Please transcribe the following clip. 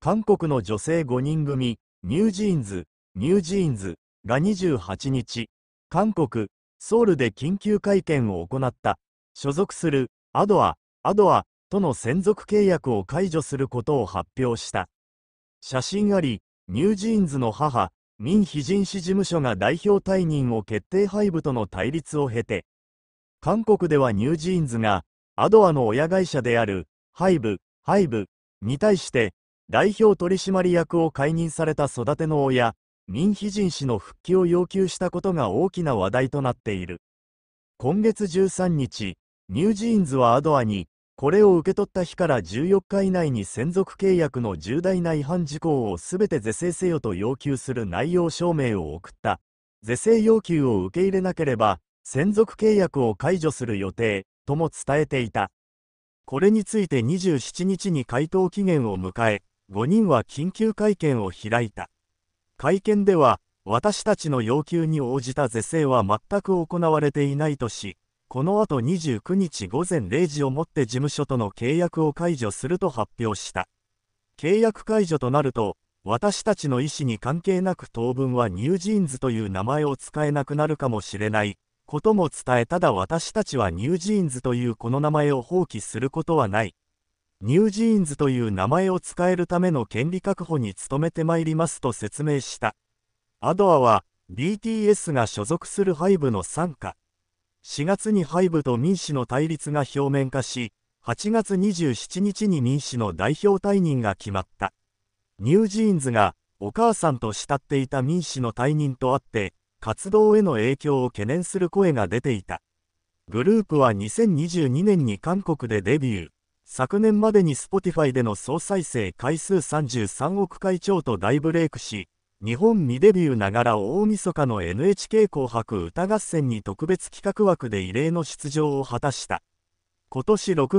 韓国の女性5人組、ニュージーンズ、ニュージーンズが28日、韓国、ソウルで緊急会見を行った、所属するアドア、アドアとの専属契約を解除することを発表した。写真あり、ニュージーンズの母、民非人ジ氏事務所が代表退任を決定配布との対立を経て、韓国ではニュージーンズが、アドアの親会社である、ハイブ、ハイブに対して、代表取締役を解任された育ての親、ミン・ヒジン氏の復帰を要求したことが大きな話題となっている。今月13日、ニュージーンズはアドアに、これを受け取った日から14日以内に専属契約の重大な違反事項をすべて是正せよと要求する内容証明を送った。是正要求を受け入れなければ、専属契約を解除する予定、とも伝えていた。これについて27日に回答期限を迎え、5人は緊急会見を開いた。会見では、私たちの要求に応じた是正は全く行われていないとし、この後29日午前0時をもって事務所との契約を解除すると発表した。契約解除となると、私たちの意思に関係なく当分はニュージーンズという名前を使えなくなるかもしれないことも伝えただ私たちはニュージーンズというこの名前を放棄することはないニュージーンズという名前を使えるための権利確保に努めてまいりますと説明した。アドアは、BTS が所属するハイブの傘下。4月にハイブと民主の対立が表面化し、8月27日に民主の代表退任が決まった。ニュージーンズが、お母さんと慕っていた民主の退任とあって、活動への影響を懸念する声が出ていた。グループは2022年に韓国でデビュー。昨年までに Spotify での総再生回数33億回超と大ブレイクし、日本未デビューながら大晦日の NHK 紅白歌合戦に特別企画枠で異例の出場を果たした。今年6